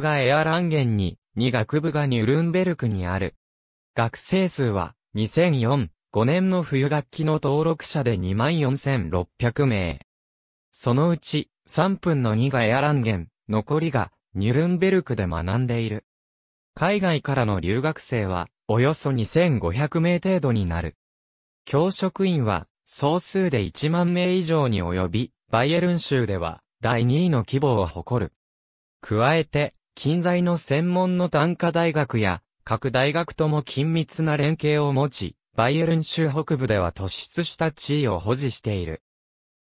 がエアランゲンに、2学部がニュルンベルクにある。学生数は、2004、5年の冬学期の登録者で24,600名。そのうち、3分の2がエアランゲン、残りが、ニュルンベルクで学んでいる。海外からの留学生は、およそ2500名程度になる。教職員は、総数で1万名以上に及び、バイエルン州では、第2位の規模を誇る。加えて、近在の専門の短科大学や、各大学とも緊密な連携を持ち、バイエルン州北部では突出した地位を保持している。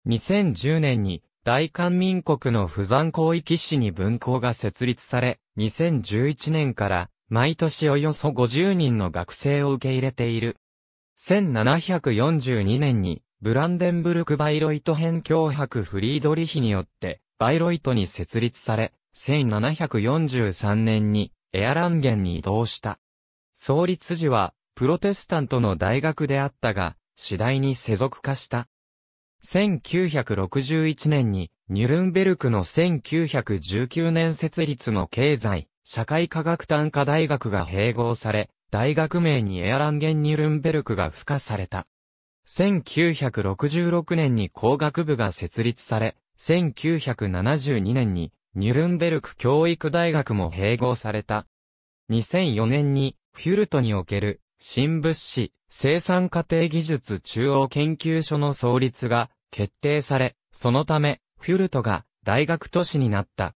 2010年に大韓民国の不山広域市に分校が設立され、2011年から毎年およそ50人の学生を受け入れている。1742年にブランデンブルク・バイロイト編教博フリードリヒによってバイロイトに設立され、1743年にエアランゲンに移動した。創立時は、プロテスタントの大学であったが、次第に世俗化した。1961年に、ニュルンベルクの1919年設立の経済、社会科学単科大学が併合され、大学名にエアランゲンニュルンベルクが付加された。1966年に工学部が設立され、1972年にニュルンベルク教育大学も併合された。2004年に、フュルトにおける、新物資、生産過程技術中央研究所の創立が決定され、そのため、フュルトが大学都市になった。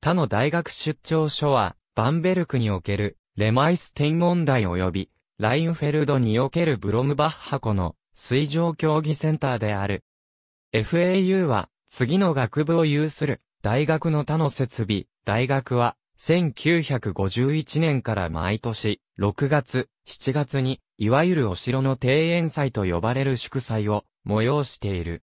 他の大学出張所は、バンベルクにおけるレマイス天文台及び、ラインフェルドにおけるブロムバッハ湖の水上競技センターである。FAU は、次の学部を有する大学の他の設備、大学は、1951年から毎年、6月、7月に、いわゆるお城の庭園祭と呼ばれる祝祭を催している。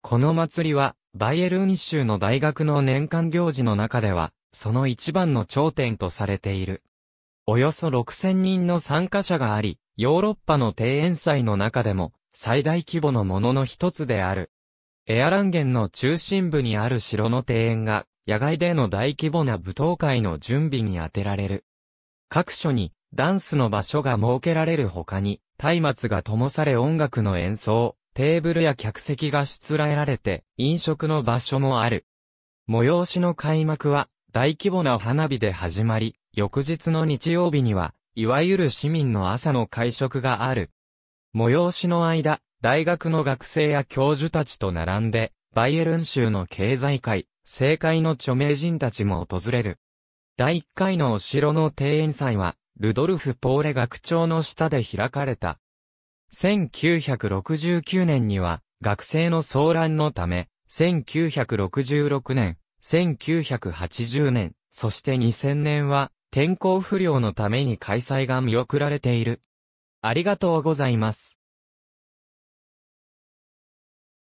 この祭りは、バイエルン州の大学の年間行事の中では、その一番の頂点とされている。およそ6000人の参加者があり、ヨーロッパの庭園祭の中でも、最大規模のものの一つである。エアランゲンの中心部にある城の庭園が、野外での大規模な舞踏会の準備に充てられる。各所に、ダンスの場所が設けられる他に、松明が灯され音楽の演奏、テーブルや客席がしつらえられて、飲食の場所もある。催しの開幕は、大規模な花火で始まり、翌日の日曜日には、いわゆる市民の朝の会食がある。催しの間、大学の学生や教授たちと並んで、バイエルン州の経済界、政界の著名人たちも訪れる。第1回のお城の庭園祭は、ルドルフ・ポーレ学長の下で開かれた。1969年には、学生の騒乱のため、1966年、1980年、そして2000年は、天候不良のために開催が見送られている。ありがとうございます。